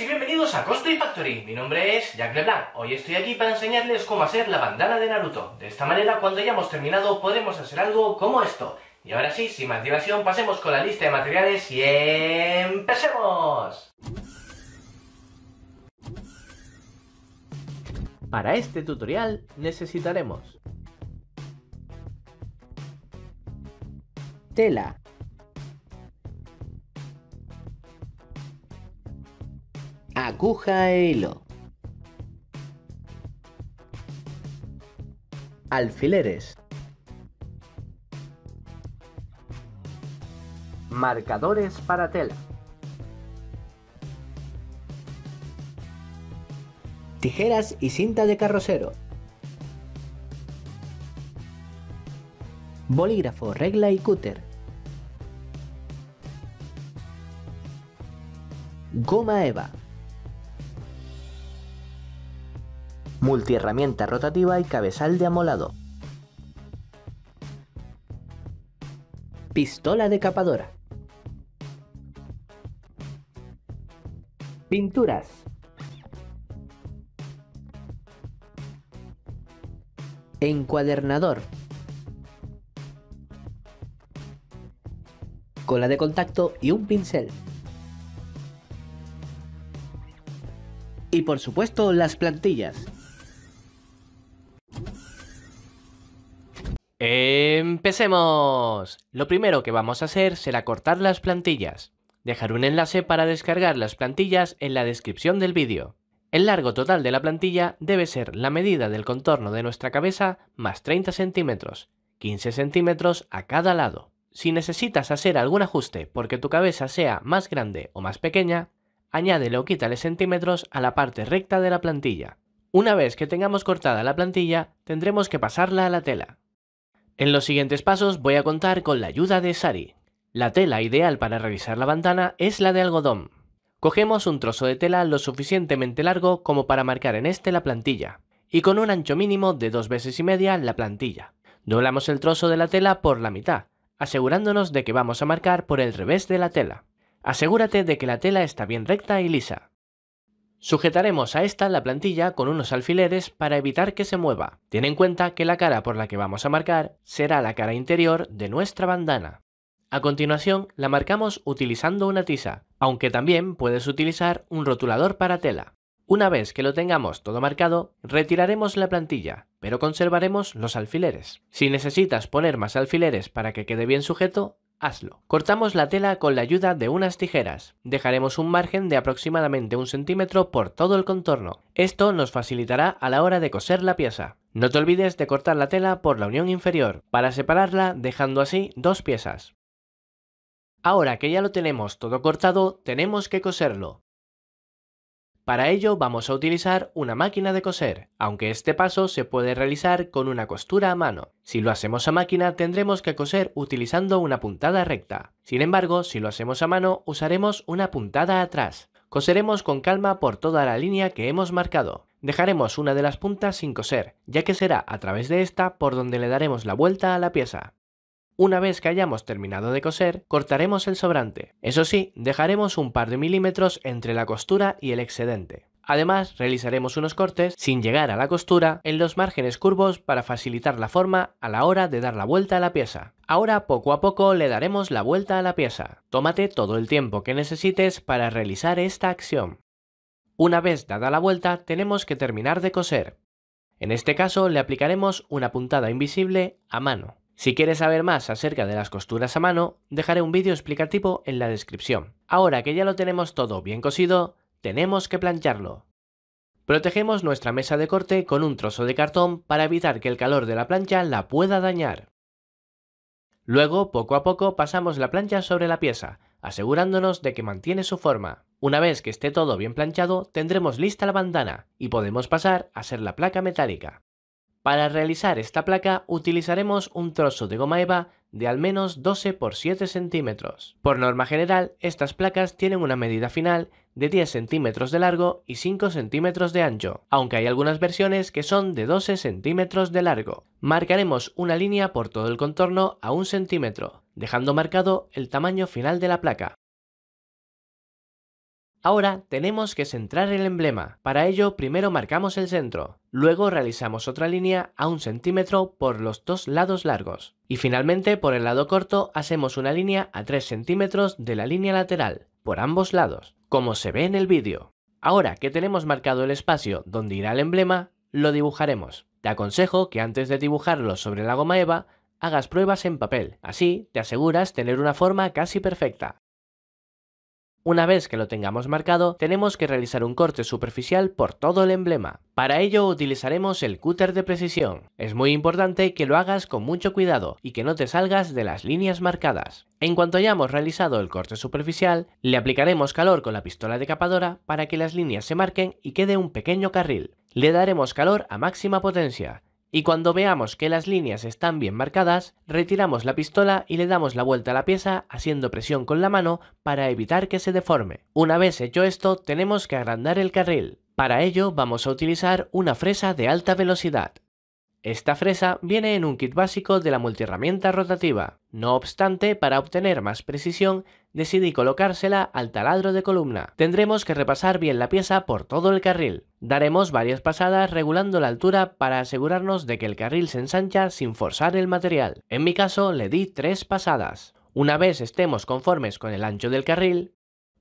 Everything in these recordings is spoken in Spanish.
y bienvenidos a Cosplay Factory. Mi nombre es Jack LeBlanc. Hoy estoy aquí para enseñarles cómo hacer la bandana de Naruto. De esta manera, cuando hayamos terminado, podremos hacer algo como esto. Y ahora sí, sin más dilación, pasemos con la lista de materiales y empecemos. Para este tutorial necesitaremos tela aguja e hilo. Alfileres. Marcadores para tela. Tijeras y cinta de carrocero. Bolígrafo, regla y cúter. Goma Eva. multiherramienta rotativa y cabezal de amolado. Pistola decapadora. Pinturas. Encuadernador. Cola de contacto y un pincel. Y por supuesto las plantillas. ¡Empecemos! Lo primero que vamos a hacer será cortar las plantillas. Dejar un enlace para descargar las plantillas en la descripción del vídeo. El largo total de la plantilla debe ser la medida del contorno de nuestra cabeza más 30 centímetros, 15 centímetros a cada lado. Si necesitas hacer algún ajuste porque tu cabeza sea más grande o más pequeña, añádele o quítale centímetros a la parte recta de la plantilla. Una vez que tengamos cortada la plantilla, tendremos que pasarla a la tela. En los siguientes pasos voy a contar con la ayuda de Sari. La tela ideal para revisar la bandana es la de algodón. Cogemos un trozo de tela lo suficientemente largo como para marcar en este la plantilla, y con un ancho mínimo de dos veces y media la plantilla. Doblamos el trozo de la tela por la mitad, asegurándonos de que vamos a marcar por el revés de la tela. Asegúrate de que la tela está bien recta y lisa. Sujetaremos a esta la plantilla con unos alfileres para evitar que se mueva. Ten en cuenta que la cara por la que vamos a marcar será la cara interior de nuestra bandana. A continuación la marcamos utilizando una tiza, aunque también puedes utilizar un rotulador para tela. Una vez que lo tengamos todo marcado, retiraremos la plantilla, pero conservaremos los alfileres. Si necesitas poner más alfileres para que quede bien sujeto, Hazlo. Cortamos la tela con la ayuda de unas tijeras. Dejaremos un margen de aproximadamente un centímetro por todo el contorno. Esto nos facilitará a la hora de coser la pieza. No te olvides de cortar la tela por la unión inferior, para separarla dejando así dos piezas. Ahora que ya lo tenemos todo cortado, tenemos que coserlo. Para ello vamos a utilizar una máquina de coser, aunque este paso se puede realizar con una costura a mano. Si lo hacemos a máquina tendremos que coser utilizando una puntada recta. Sin embargo, si lo hacemos a mano usaremos una puntada atrás. Coseremos con calma por toda la línea que hemos marcado. Dejaremos una de las puntas sin coser, ya que será a través de esta por donde le daremos la vuelta a la pieza. Una vez que hayamos terminado de coser, cortaremos el sobrante. Eso sí, dejaremos un par de milímetros entre la costura y el excedente. Además, realizaremos unos cortes, sin llegar a la costura, en los márgenes curvos para facilitar la forma a la hora de dar la vuelta a la pieza. Ahora poco a poco le daremos la vuelta a la pieza. Tómate todo el tiempo que necesites para realizar esta acción. Una vez dada la vuelta, tenemos que terminar de coser. En este caso le aplicaremos una puntada invisible a mano. Si quieres saber más acerca de las costuras a mano, dejaré un vídeo explicativo en la descripción. Ahora que ya lo tenemos todo bien cosido, tenemos que plancharlo. Protegemos nuestra mesa de corte con un trozo de cartón para evitar que el calor de la plancha la pueda dañar. Luego, poco a poco, pasamos la plancha sobre la pieza, asegurándonos de que mantiene su forma. Una vez que esté todo bien planchado, tendremos lista la bandana y podemos pasar a hacer la placa metálica. Para realizar esta placa utilizaremos un trozo de goma eva de al menos 12 por 7 centímetros. Por norma general, estas placas tienen una medida final de 10 centímetros de largo y 5 centímetros de ancho, aunque hay algunas versiones que son de 12 centímetros de largo. Marcaremos una línea por todo el contorno a un centímetro, dejando marcado el tamaño final de la placa. Ahora tenemos que centrar el emblema. Para ello primero marcamos el centro, luego realizamos otra línea a un centímetro por los dos lados largos y finalmente por el lado corto hacemos una línea a 3 centímetros de la línea lateral, por ambos lados, como se ve en el vídeo. Ahora que tenemos marcado el espacio donde irá el emblema, lo dibujaremos. Te aconsejo que antes de dibujarlo sobre la goma eva, hagas pruebas en papel, así te aseguras tener una forma casi perfecta. Una vez que lo tengamos marcado, tenemos que realizar un corte superficial por todo el emblema. Para ello utilizaremos el cúter de precisión. Es muy importante que lo hagas con mucho cuidado y que no te salgas de las líneas marcadas. En cuanto hayamos realizado el corte superficial, le aplicaremos calor con la pistola decapadora para que las líneas se marquen y quede un pequeño carril. Le daremos calor a máxima potencia y cuando veamos que las líneas están bien marcadas, retiramos la pistola y le damos la vuelta a la pieza haciendo presión con la mano para evitar que se deforme. Una vez hecho esto, tenemos que agrandar el carril. Para ello vamos a utilizar una fresa de alta velocidad. Esta fresa viene en un kit básico de la multiherramienta rotativa. No obstante, para obtener más precisión, decidí colocársela al taladro de columna. Tendremos que repasar bien la pieza por todo el carril. Daremos varias pasadas regulando la altura para asegurarnos de que el carril se ensancha sin forzar el material. En mi caso le di tres pasadas. Una vez estemos conformes con el ancho del carril,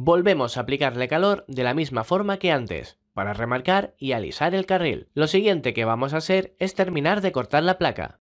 Volvemos a aplicarle calor de la misma forma que antes, para remarcar y alisar el carril. Lo siguiente que vamos a hacer es terminar de cortar la placa.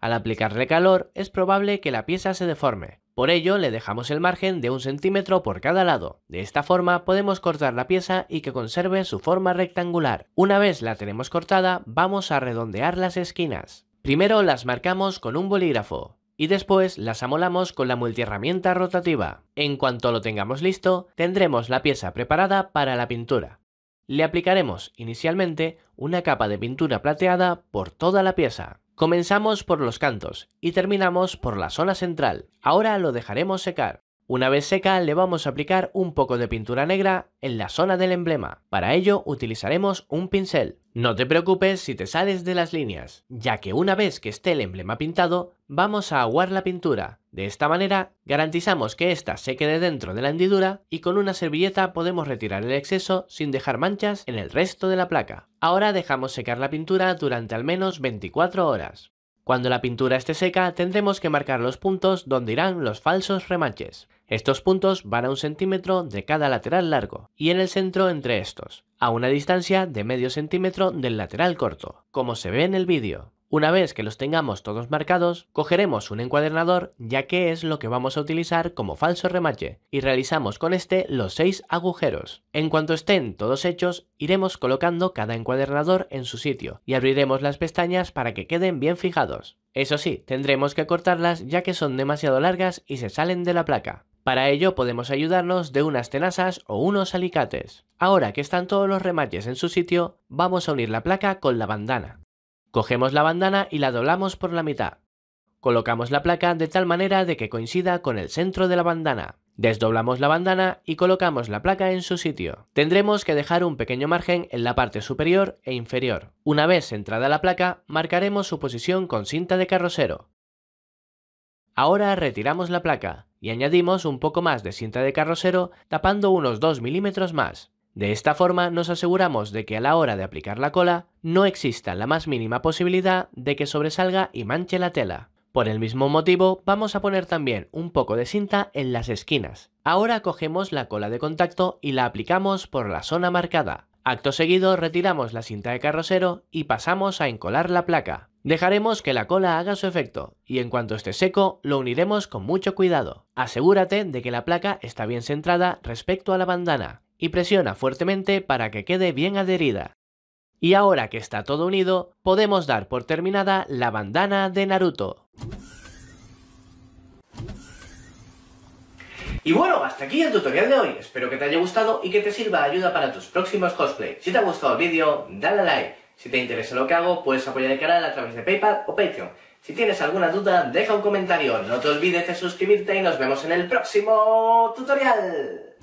Al aplicarle calor es probable que la pieza se deforme, por ello le dejamos el margen de un centímetro por cada lado. De esta forma podemos cortar la pieza y que conserve su forma rectangular. Una vez la tenemos cortada, vamos a redondear las esquinas. Primero las marcamos con un bolígrafo y después las amolamos con la multiherramienta rotativa. En cuanto lo tengamos listo, tendremos la pieza preparada para la pintura. Le aplicaremos inicialmente una capa de pintura plateada por toda la pieza. Comenzamos por los cantos y terminamos por la zona central. Ahora lo dejaremos secar. Una vez seca le vamos a aplicar un poco de pintura negra en la zona del emblema. Para ello utilizaremos un pincel. No te preocupes si te sales de las líneas, ya que una vez que esté el emblema pintado, vamos a aguar la pintura. De esta manera garantizamos que ésta se quede dentro de la hendidura y con una servilleta podemos retirar el exceso sin dejar manchas en el resto de la placa. Ahora dejamos secar la pintura durante al menos 24 horas. Cuando la pintura esté seca tendremos que marcar los puntos donde irán los falsos remaches. Estos puntos van a un centímetro de cada lateral largo y en el centro entre estos, a una distancia de medio centímetro del lateral corto, como se ve en el vídeo. Una vez que los tengamos todos marcados, cogeremos un encuadernador ya que es lo que vamos a utilizar como falso remache y realizamos con este los seis agujeros. En cuanto estén todos hechos, iremos colocando cada encuadernador en su sitio y abriremos las pestañas para que queden bien fijados. Eso sí, tendremos que cortarlas ya que son demasiado largas y se salen de la placa. Para ello podemos ayudarnos de unas tenazas o unos alicates. Ahora que están todos los remaches en su sitio, vamos a unir la placa con la bandana. Cogemos la bandana y la doblamos por la mitad. Colocamos la placa de tal manera de que coincida con el centro de la bandana. Desdoblamos la bandana y colocamos la placa en su sitio. Tendremos que dejar un pequeño margen en la parte superior e inferior. Una vez entrada la placa, marcaremos su posición con cinta de carrocero. Ahora retiramos la placa y añadimos un poco más de cinta de carrocero tapando unos 2 milímetros más. De esta forma nos aseguramos de que a la hora de aplicar la cola no exista la más mínima posibilidad de que sobresalga y manche la tela. Por el mismo motivo vamos a poner también un poco de cinta en las esquinas. Ahora cogemos la cola de contacto y la aplicamos por la zona marcada. Acto seguido retiramos la cinta de carrocero y pasamos a encolar la placa. Dejaremos que la cola haga su efecto y en cuanto esté seco lo uniremos con mucho cuidado. Asegúrate de que la placa está bien centrada respecto a la bandana y presiona fuertemente para que quede bien adherida. Y ahora que está todo unido, podemos dar por terminada la bandana de Naruto. Y bueno, hasta aquí el tutorial de hoy. Espero que te haya gustado y que te sirva de ayuda para tus próximos cosplays. Si te ha gustado el vídeo, dale a like. Si te interesa lo que hago, puedes apoyar el canal a través de PayPal o Patreon. Si tienes alguna duda, deja un comentario. No te olvides de suscribirte y nos vemos en el próximo tutorial.